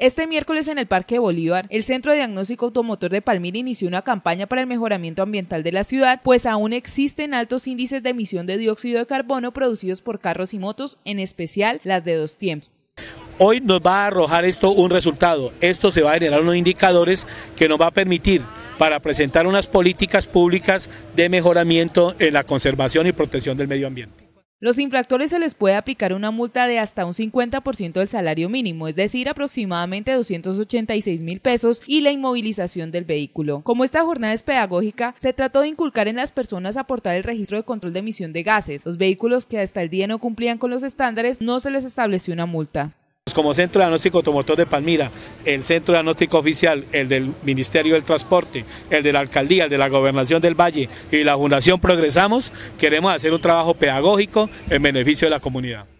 Este miércoles en el Parque Bolívar, el Centro de Diagnóstico Automotor de Palmira inició una campaña para el mejoramiento ambiental de la ciudad, pues aún existen altos índices de emisión de dióxido de carbono producidos por carros y motos, en especial las de dos tiempos. Hoy nos va a arrojar esto un resultado. Esto se va a generar unos indicadores que nos va a permitir para presentar unas políticas públicas de mejoramiento en la conservación y protección del medio ambiente. Los infractores se les puede aplicar una multa de hasta un 50% del salario mínimo, es decir, aproximadamente 286 mil pesos y la inmovilización del vehículo. Como esta jornada es pedagógica, se trató de inculcar en las personas aportar el registro de control de emisión de gases. Los vehículos que hasta el día no cumplían con los estándares no se les estableció una multa. Pues como centro de diagnóstico automotor de Palmira, el centro de diagnóstico oficial, el del Ministerio del Transporte, el de la Alcaldía, el de la Gobernación del Valle y la Fundación Progresamos, queremos hacer un trabajo pedagógico en beneficio de la comunidad.